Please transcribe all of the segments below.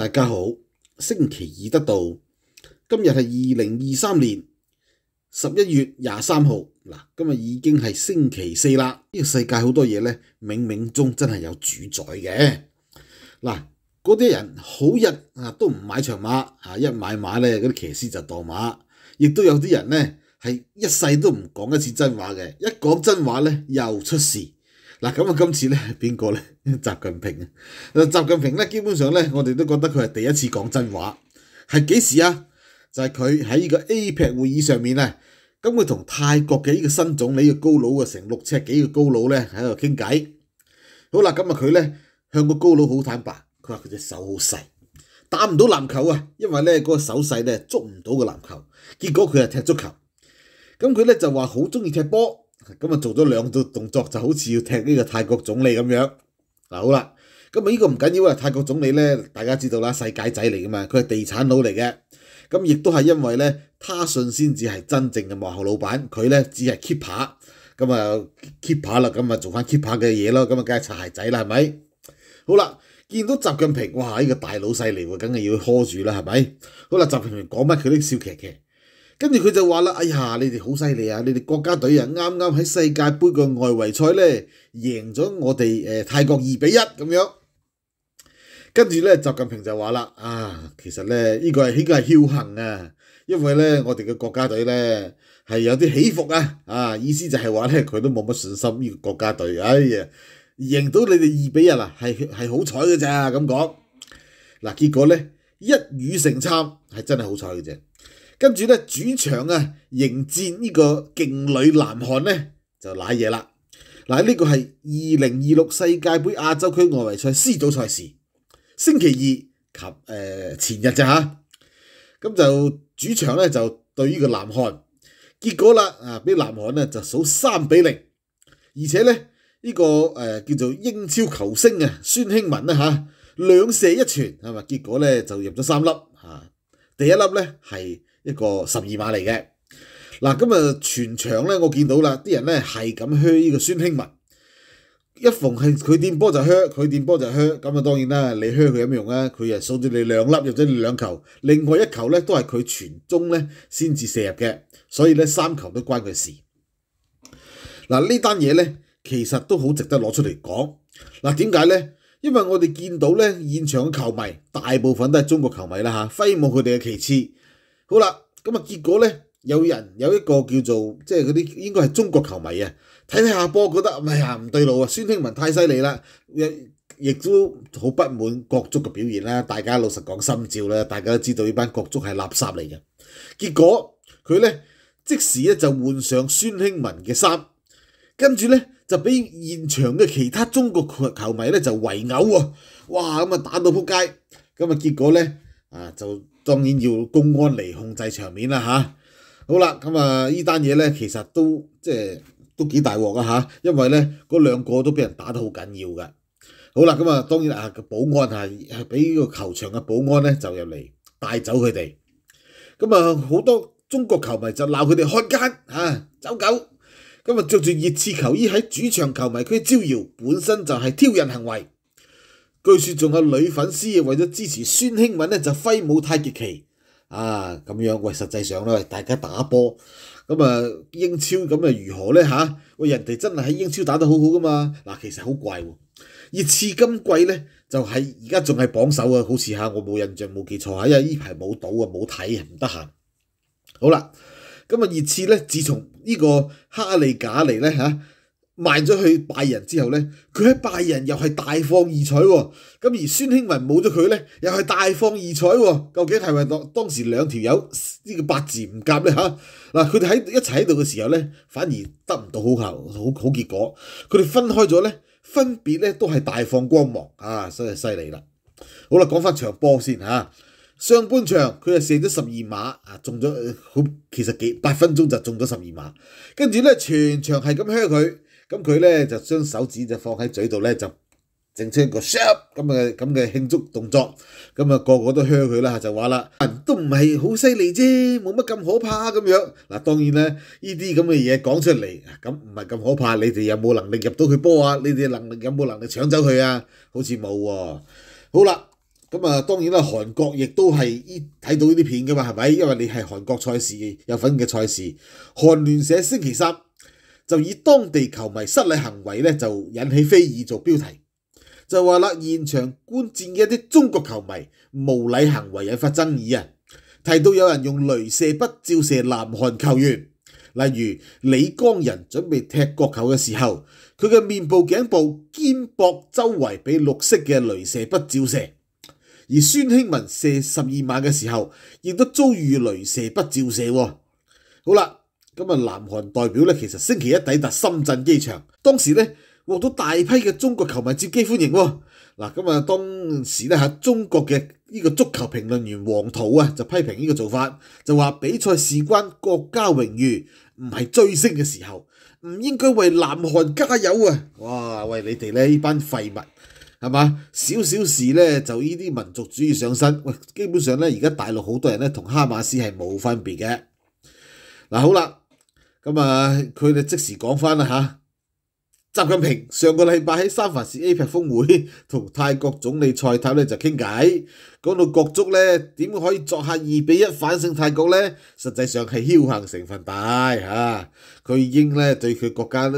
大家好，星期二得到，今日系二零二三年十一月廿三号，嗱，今日已经系星期四啦。呢个世界好多嘢咧，冥冥中真系有主宰嘅。嗱，嗰啲人好日啊，都唔买长马啊，一买马咧，嗰啲骑师就荡马。亦都有啲人咧，系一世都唔讲一次真话嘅，一讲真话咧，又出事。嗱咁啊，今次咧係 邊個咧？習近平啊！習近平咧，基本上咧，我哋都覺得佢係第一次講真話。係幾時啊？就係佢喺呢個 APEC 會議上面咧，咁佢同泰國嘅呢個新總理個高佬個成六尺幾嘅高佬咧喺度傾偈。好啦，咁啊佢咧向個高佬好坦白，佢話佢隻手好細，打唔到籃球啊，因為咧嗰個手細咧捉唔到個籃球。結果佢係踢足球，咁佢咧就話好中意踢波。咁啊做咗两套動作就好似要踢呢個泰國總理咁樣嗱好啦，咁啊呢個唔緊要啊泰國總理咧大家知道啦世界仔嚟噶嘛佢係地產佬嚟嘅，咁亦都係因為咧他信先至係真正嘅幕後老闆，佢咧只係 keeper，咁啊 keeper 啦，咁啊做翻 keeper 嘅嘢咯，咁啊梗係擦鞋仔啦係咪？好啦，見到習近平哇呢個大老細嚟喎，梗係要磕住啦係咪？好啦，習近平講乜佢都笑騎騎。跟住佢就話啦：，哎呀，你哋好犀利啊！你哋國家隊啊，啱啱喺世界盃嘅外圍賽咧，贏咗我哋誒泰國二比一咁樣。跟住咧，習近平就話啦：，啊，其實咧，呢個係應該係僥倖啊，因為咧，我哋嘅國家隊咧係有啲起伏啊。啊，意思就係話咧，佢都冇乜信心呢個國家隊。哎呀，贏到你哋二比一啊，係係好彩嘅咋咁講。嗱，結果咧一語成詫，係真係好彩嘅啫。跟住咧，主場啊，迎戰呢個勁女南韩咧，就濑嘢啦。嗱，呢個係二零二六世界盃亞洲區外圍賽 C 組賽事，星期二及誒前日咋吓，咁就主場咧就對呢個南韩，結果啦啊，俾南韩咧就數三比零，而且咧呢個誒叫做英超球星啊，孫興文啦吓，兩射一傳係嘛，結果咧就入咗三粒吓，第一粒咧係。一個十二碼嚟嘅，嗱今日全場咧，我見到啦，啲人咧係咁靴呢個孫興文，一逢係佢點波就靴，佢點波就靴，咁啊當然啦，你靴佢有咩用啊？佢啊送咗你兩粒，入咗你兩球，另外一球咧都係佢全中咧先至射入嘅，所以咧三球都關佢事。嗱呢單嘢咧其實都好值得攞出嚟講。嗱點解咧？因為我哋見到咧現場嘅球迷大部分都係中國球迷啦嚇，揮舞佢哋嘅旗幟。好啦，咁啊，結果咧，有人有一個叫做即係嗰啲應該係中國球迷啊，睇睇下波覺得，咪呀唔對路啊！孫興文太犀利啦，亦亦都好不滿國足嘅表現啦。大家老實講心照啦，大家都知道呢班國足係垃圾嚟嘅。結果佢咧即時咧就換上孫興文嘅衫，跟住咧就俾現場嘅其他中國球球迷咧就圍毆啊！哇，咁啊打到撲街，咁啊結果咧。啊，就當然要公安嚟控制場面啦嚇。好啦，咁啊呢單嘢咧，其實都即係都幾大鍋啊嚇，因為咧嗰兩個都俾人打得好緊要嘅。好啦，咁啊當然啊保安係係俾個球場嘅保安咧就入嚟帶走佢哋。咁啊好多中國球迷就鬧佢哋漢奸嚇走狗。咁啊着住熱刺球衣喺主場球迷區招搖，本身就係挑釁行為。据说仲有女粉丝为咗支持孙兴文咧，就挥舞太极旗啊！咁样喂，实际上咧，大家打波咁啊，英超咁啊如何咧吓？喂，人哋真系喺英超打得好好噶嘛？嗱，其实好怪，热刺今季咧就系而家仲系榜首啊，好似吓我冇印象，冇记错吓，因为呢排冇赌啊，冇睇，唔得闲。好啦，咁啊，热刺咧自从呢个哈利贾尼咧吓。賣咗去拜仁之後咧，佢喺拜仁又係大放異彩喎。咁而孫興文冇咗佢咧，又係大放異彩喎。究竟係咪當当時兩條友呢個八字唔夾咧吓？嗱，佢哋喺一齊喺度嘅時候咧，反而得唔到好效好好結果。佢哋分開咗咧，分別咧都係大放光芒啊！真係犀利啦。好啦，講翻場波先吓。上半場佢又射咗十二碼啊，中咗好其實幾八分鐘就中咗十二碼，跟住咧全場係咁靴佢。咁佢咧就將手指就放喺嘴度咧，就整出一個 sharp 咁嘅咁嘅慶祝動作。咁啊個個都香佢啦，就話啦，都唔係好犀利啫，冇乜咁可怕咁樣。嗱，當然咧，依啲咁嘅嘢講出嚟，咁唔係咁可怕。你哋有冇能力入到佢波啊？你哋能力有冇能力搶走佢啊？好似冇喎。好啦，咁啊當然啦，韓國亦都係睇到呢啲片㗎嘛，係咪？因為你係韓國賽事有份嘅賽事，韓聯社星期三。就以當地球迷失禮行為咧，就引起非議做標題，就話啦，現場觀戰嘅一啲中國球迷無禮行為引發爭議啊！提到有人用雷射笔照射南韓球員，例如李光仁準備踢国球嘅時候，佢嘅面部、頸部、肩膊周圍被綠色嘅雷射笔照射，而孫興文射十二碼嘅時候，亦都遭遇雷射不照射。好啦。咁啊，南韓代表咧，其實星期一抵達深圳機場，當時咧獲到大批嘅中國球迷接機歡迎喎。嗱，咁啊，當時咧吓，中國嘅呢個足球評論員黃涛啊，就批評呢個做法，就話比賽事關國家榮譽，唔係追星嘅時候，唔應該為南韓加油啊！哇，喂你哋咧呢班廢物，係嘛？少少事咧就呢啲民族主義上身，喂，基本上咧而家大陸好多人咧同哈馬斯係冇分別嘅。嗱，好啦。咁啊，佢哋即時講翻啦嚇！習近平上個禮拜喺三藩市 APEC 會 同泰國總理蔡塔咧就傾偈，講到國足咧點可以作客二比一反勝泰國咧，實際上係僥倖成分大嚇。佢經咧對佢國家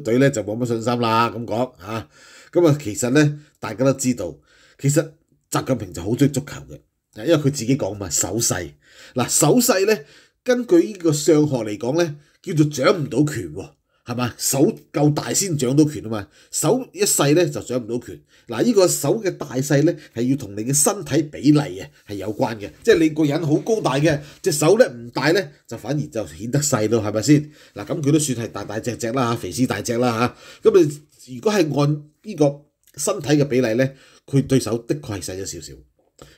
隊咧就冇乜信心啦，咁講嚇。咁啊，其實咧大家都知道，其實習近平就好中意足球嘅，因為佢自己講嘛，手勢。嗱，手勢咧根據呢個上學嚟講咧。叫做掌唔到拳喎，係嘛？手夠大先掌到拳啊嘛。手一細咧就掌唔到拳。嗱，呢個手嘅大細咧係要同你嘅身體比例嘅係有關嘅，即係你個人好高大嘅隻手咧唔大咧就反而就顯得細咯，係咪先？嗱咁佢都算係大大隻隻啦肥獅大隻啦嚇。咁你如果係按呢個身體嘅比例咧，佢對手的確係細咗少少。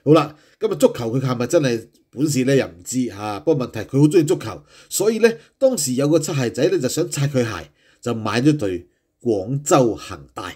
好啦，咁啊，足球佢系咪真系本事咧？又唔知吓，不过问题佢好中意足球，所以咧，当时有个擦鞋仔咧就想擦佢鞋，就买咗对广州恒大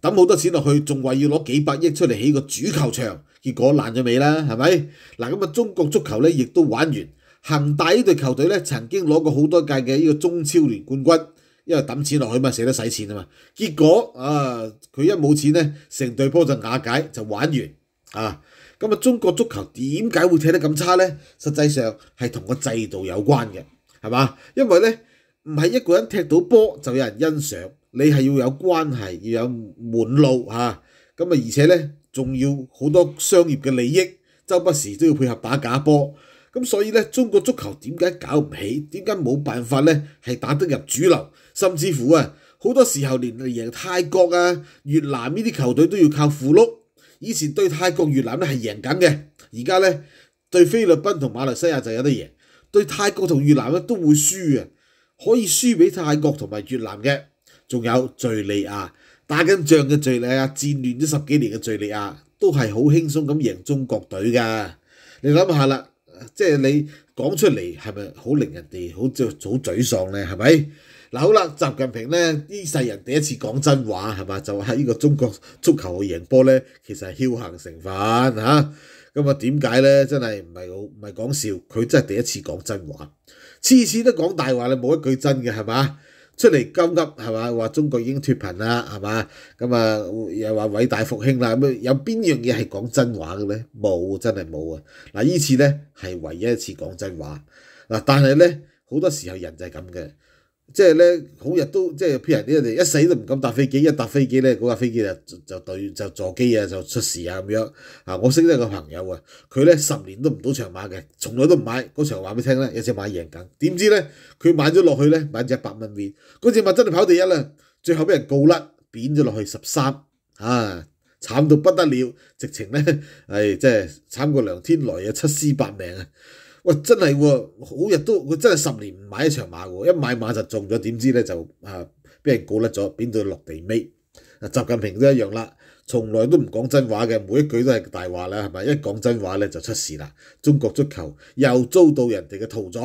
抌好多钱落去，仲话要攞几百亿出嚟起个主球场，结果烂咗尾啦，系咪？嗱咁啊，中国足球咧亦都玩完，恒大呢队球队咧曾经攞过好多届嘅呢个中超联冠军，因为抌钱落去嘛，舍得使钱啊嘛，结果啊，佢一冇钱咧，成队波就瓦解，就玩完。啊，咁啊，中國足球點解會踢得咁差呢？實際上係同個制度有關嘅，係嘛？因為咧，唔係一個人踢到波就有人欣賞，你係要有關係，要有門路嚇。咁啊，而且咧，仲要好多商業嘅利益，周不時都要配合打假波。咁所以咧，中國足球點解搞唔起？點解冇辦法咧？係打得入主流，甚至乎啊，好多時候連贏泰國啊、越南呢啲球隊都要靠苦碌。以前對泰國、越南咧係贏緊嘅，而家咧對菲律賓同馬來西亞就有得贏，對泰國同越南咧都會輸嘅，可以輸俾泰國同埋越南嘅，仲有敍利亞打緊仗嘅敍利亞，戰亂咗十幾年嘅敍利亞都係好輕鬆咁贏中國隊㗎，你諗下啦，即係你講出嚟係咪好令人哋好即係好沮喪咧？係咪？嗱好啦，習近平咧，呢世人第一次講真話係嘛？就喺呢個中國足球嘅贏波咧，其實係僥倖成分嚇。咁啊點解咧？真係唔係唔係講笑，佢真係第一次講真話。次次都講大話，你冇一句真嘅係嘛？出嚟急急係嘛？話中國已經脫貧啦係嘛？咁啊又話偉大復興啦咁有邊樣嘢係講真話嘅咧？冇真係冇啊！嗱呢次咧係唯一一次講真話。嗱但係咧好多時候人就係咁嘅。即係咧，好日都即係譬如啲人哋一死都唔敢搭飛機，一搭飛機咧，嗰架飛機就就對就座機啊，就出事啊咁樣。啊，我識得個朋友啊，佢咧十年都唔賭場馬嘅，從來都唔買。嗰場話俾聽咧，有隻馬贏緊，點知咧佢買咗落去咧，買只一百蚊面，嗰隻馬真係跑第一啦，最後俾人告甩，扁咗落去十三，啊，慘到不得了，直情咧係即係慘過梁天來啊，七屍八命啊！真系喎，好日都，佢真系十年唔買一場馬喎，一買馬就中咗，點知咧就啊，俾人告甩咗，邊到落地尾。啊，習近平都一樣啦，從來都唔講真話嘅，每一句都係大話啦，係咪？一講真話咧就出事啦。中國足球又遭到人哋嘅屠宰。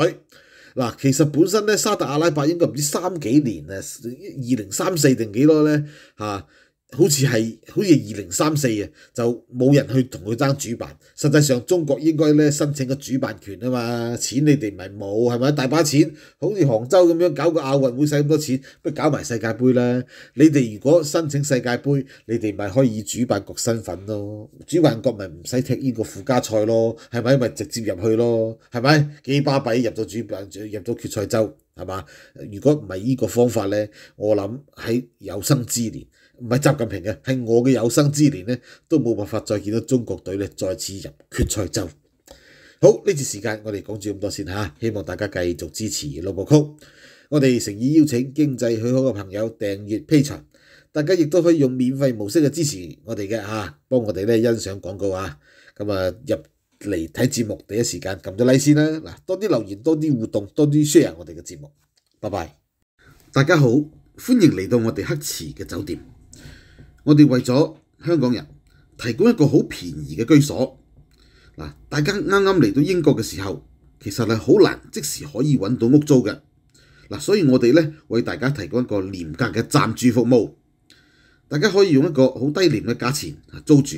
嗱，其實本身咧沙特阿拉伯應該唔知三幾年啊，二零三四定幾多咧嚇。好似係好似二零三四啊，就冇人去同佢爭主辦。實際上中國應該咧申請個主辦權啊嘛，錢你哋咪冇係咪？大把錢，好似杭州咁樣搞個亞運會使咁多錢，不如搞埋世界盃啦。你哋如果申請世界盃，你哋咪可以主辦局身份咯。主辦局咪唔使踢呢個附加賽咯，係咪？咪直接入去咯，係咪？幾巴閉入到主辦入到決賽周。系嘛？如果唔系呢个方法咧，我谂喺有生之年，唔系习近平嘅，系我嘅有生之年咧，都冇办法再见到中国队咧再次入决赛周。好呢次时间我哋讲住咁多先吓，希望大家继续支持老布曲。我哋诚意邀请经济许可嘅朋友订阅批存，大家亦都可以用免费模式嘅支持我哋嘅吓，帮我哋咧欣赏广告啊。咁啊入。嚟睇節目，第一時間撳咗 like 先啦！嗱，多啲留言，多啲互動，多啲 share 我哋嘅節目。拜拜！大家好，歡迎嚟到我哋黑池嘅酒店。我哋為咗香港人提供一個好便宜嘅居所。嗱，大家啱啱嚟到英國嘅時候，其實係好難即時可以揾到屋租嘅。嗱，所以我哋咧為大家提供一個廉價嘅暫住服務，大家可以用一個好低廉嘅價錢租住。